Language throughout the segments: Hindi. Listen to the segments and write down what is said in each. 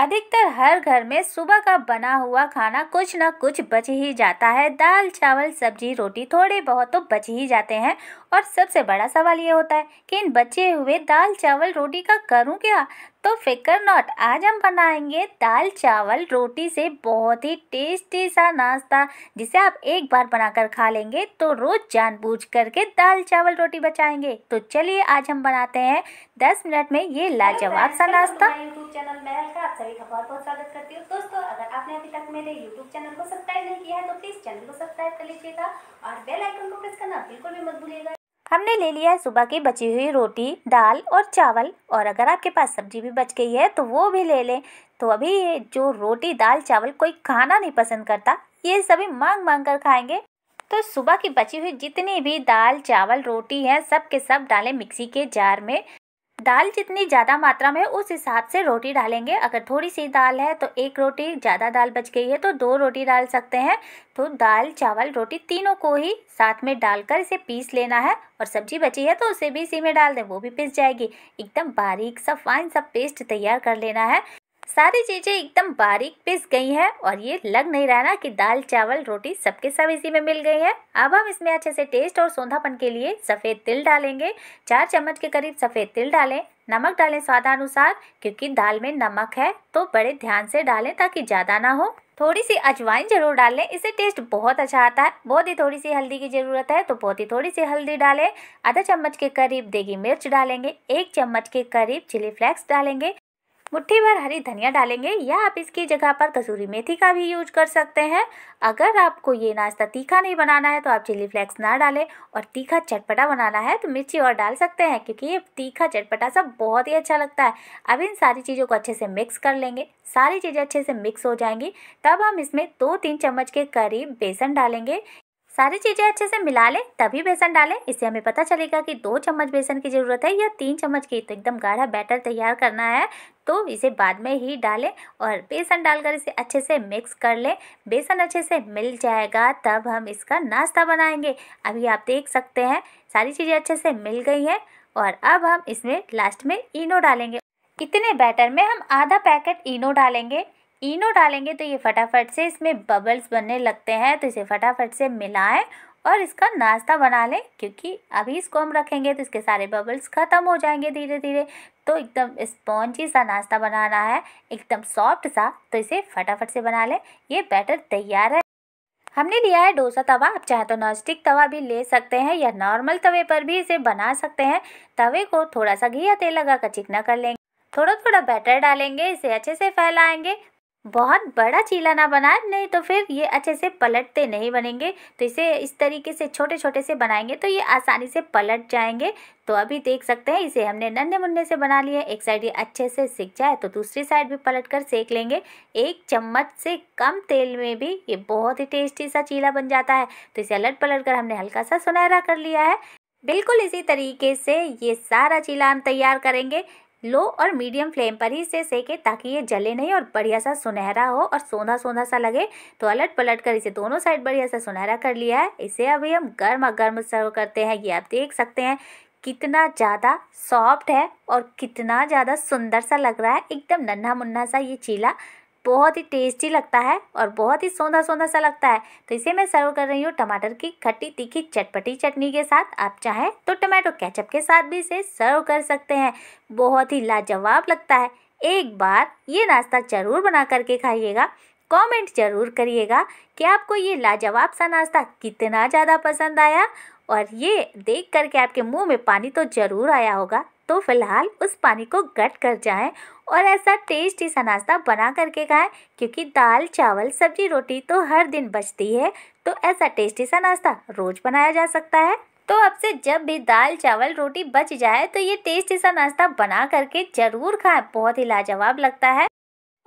अधिकतर हर घर में सुबह का बना हुआ खाना कुछ ना कुछ बच ही जाता है दाल चावल सब्जी रोटी थोड़े बहुत तो बच ही जाते हैं और सबसे बड़ा सवाल ये होता है कि इन बचे हुए दाल चावल रोटी का करूं क्या तो फिकर नॉट आज हम बनाएंगे दाल चावल रोटी से बहुत ही टेस्टी सा नाश्ता जिसे आप एक बार बनाकर खा लेंगे तो रोज जानबूझ करके दाल चावल रोटी बचाएंगे तो चलिए आज हम बनाते हैं दस मिनट में ये लाजवाब सा नाश्ता चैनल में आप सभी का बहुत बहुत स्वागत करती हूँ दोस्तों अगर आपने अभी तक मेरे यूट्यूब चैनल को सब्सक्राइब नहीं किया है तो प्लीज चैनल को सब्सक्राइब कर लीजिएगा और बेल आइकन को प्रेस करना बिल्कुल भी मत भूलिएगा हमने ले लिया है सुबह की बची हुई रोटी दाल और चावल और अगर आपके पास सब्जी भी बच गई है तो वो भी ले लें तो अभी ये जो रोटी दाल चावल कोई खाना नहीं पसंद करता ये सभी मांग मांग कर खाएंगे तो सुबह की बची हुई जितनी भी दाल चावल रोटी है सब के सब डालें मिक्सी के जार में दाल जितनी ज़्यादा मात्रा में उस हिसाब से रोटी डालेंगे अगर थोड़ी सी दाल है तो एक रोटी ज़्यादा दाल बच गई है तो दो रोटी डाल सकते हैं तो दाल चावल रोटी तीनों को ही साथ में डालकर इसे पीस लेना है और सब्जी बची है तो उसे भी इसी में डाल दें वो भी पीस जाएगी एकदम बारीक सा फाइन सा पेस्ट तैयार कर लेना है सारी चीज़ें एकदम बारीक पिस गई हैं और ये लग नहीं रहा ना कि दाल चावल रोटी सबके सब इसी में मिल गई है अब हम इसमें अच्छे से टेस्ट और सोंधापन के लिए सफ़ेद तिल डालेंगे चार चम्मच के करीब सफ़ेद तिल डालें नमक डालें स्वादानुसार क्योंकि दाल में नमक है तो बड़े ध्यान से डालें ताकि ज़्यादा ना हो थोड़ी सी अजवाइन जरूर डाल लें इससे टेस्ट बहुत अच्छा आता है बहुत ही थोड़ी सी हल्दी की ज़रूरत है तो बहुत ही थोड़ी सी हल्दी डालें आधा चम्मच के करीब देगी मिर्च डालेंगे एक चम्मच के करीब चिली फ्लेक्स डालेंगे मुट्ठी भर हरी धनिया डालेंगे या आप इसकी जगह पर कसूरी मेथी का भी यूज कर सकते हैं अगर आपको ये नाश्ता तीखा नहीं बनाना है तो आप चिली फ्लेक्स ना डालें और तीखा चटपटा बनाना है तो मिर्ची और डाल सकते हैं क्योंकि ये तीखा चटपटा सब बहुत ही अच्छा लगता है अब इन सारी चीज़ों को अच्छे से मिक्स कर लेंगे सारी चीज़ें अच्छे से मिक्स हो जाएंगी तब हम इसमें दो तीन चम्मच के करीब बेसन डालेंगे सारी चीज़ें अच्छे से मिला लें तभी बेसन डालें इससे हमें पता चलेगा कि दो चम्मच बेसन की ज़रूरत है या तीन चम्मच की तो एकदम गाढ़ा बैटर तैयार करना है तो इसे बाद में ही डालें और बेसन डालकर इसे अच्छे से मिक्स कर लें बेसन अच्छे से मिल जाएगा तब हम इसका नाश्ता बनाएंगे अभी आप देख सकते हैं सारी चीज़ें अच्छे से मिल गई हैं और अब हम इसमें लास्ट में इनो डालेंगे इतने बैटर में हम आधा पैकेट इनो डालेंगे इनो डालेंगे तो ये फटाफट से इसमें बबल्स बनने लगते हैं तो इसे फटाफट से मिलाएं और इसका नाश्ता बना लें क्योंकि अभी इसको हम रखेंगे तो इसके सारे बबल्स ख़त्म हो जाएंगे धीरे धीरे तो एकदम स्पॉन्जी सा नाश्ता बनाना है एकदम सॉफ्ट सा तो इसे फटाफट से बना लें ये बैटर तैयार है हमने लिया है डोसा तवा आप चाहे तो नॉनस्टिक तवा भी ले सकते हैं या नॉर्मल तवे पर भी इसे बना सकते हैं तवे को थोड़ा सा घी या तेल कर चिकना कर लेंगे थोड़ा थोड़ा बैटर डालेंगे इसे अच्छे से फैलाएंगे बहुत बड़ा चीला ना बनाए नहीं तो फिर ये अच्छे से पलटते नहीं बनेंगे तो इसे इस तरीके से छोटे छोटे से बनाएंगे तो ये आसानी से पलट जाएंगे तो अभी देख सकते हैं इसे हमने नन्हे मुन्ने से बना लिए एक साइड ये अच्छे से सिक जाए तो दूसरी साइड भी पलट कर सेक लेंगे एक चम्मच से कम तेल में भी ये बहुत ही टेस्टी सा चीला बन जाता है तो इसे अलट पलट कर हमने हल्का सा सुनहरा कर लिया है बिल्कुल इसी तरीके से ये सारा चीला हम तैयार करेंगे लो और मीडियम फ्लेम पर ही इसे सेकें ताकि ये जले नहीं और बढ़िया सा सुनहरा हो और सोना सोना सा लगे तो अलट पलट कर इसे दोनों साइड बढ़िया सा सुनहरा कर लिया है इसे अभी हम गर्म गर्म सर्व करते हैं ये आप देख सकते हैं कितना ज़्यादा सॉफ्ट है और कितना ज़्यादा सुंदर सा लग रहा है एकदम नन्हा मुन्ना सा ये चीला बहुत ही टेस्टी लगता है और बहुत ही सौंधा सौंधा सा लगता है तो इसे मैं सर्व कर रही हूँ टमाटर की खट्टी तीखी चटपटी चटनी के साथ आप चाहें तो टमाटो कैचअप के साथ भी इसे सर्व कर सकते हैं बहुत ही लाजवाब लगता है एक बार ये नाश्ता ज़रूर बना करके खाइएगा कमेंट जरूर करिएगा कि आपको ये लाजवाब सा नाश्ता कितना ज़्यादा पसंद आया और ये देख करके आपके मुंह में पानी तो ज़रूर आया होगा तो फ़िलहाल उस पानी को गट कर जाएं और ऐसा टेस्टी सा नाश्ता बना करके खाएं क्योंकि दाल चावल सब्जी रोटी तो हर दिन बचती है तो ऐसा टेस्टी सा नाश्ता रोज़ बनाया जा सकता है तो अब से जब भी दाल चावल रोटी बच जाए तो ये टेस्टी सा नाश्ता बना करके ज़रूर खाएं बहुत ही लाजवाब लगता है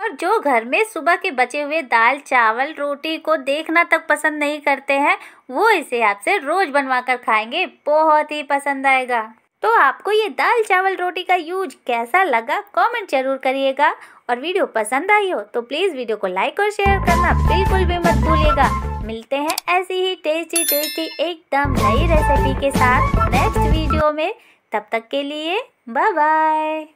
और जो घर में सुबह के बचे हुए दाल चावल रोटी को देखना तक पसंद नहीं करते हैं वो इसे आपसे रोज़ बनवा कर खाएंगे बहुत ही पसंद आएगा तो आपको ये दाल चावल रोटी का यूज कैसा लगा कमेंट जरूर करिएगा और वीडियो पसंद आई हो तो प्लीज़ वीडियो को लाइक और शेयर करना बिल्कुल भी मत भूलिएगा मिलते हैं ऐसी ही टेस्टी टेस्टी एकदम नई रेसिपी के साथ नेक्स्ट वीडियो में तब तक के लिए बाय बाय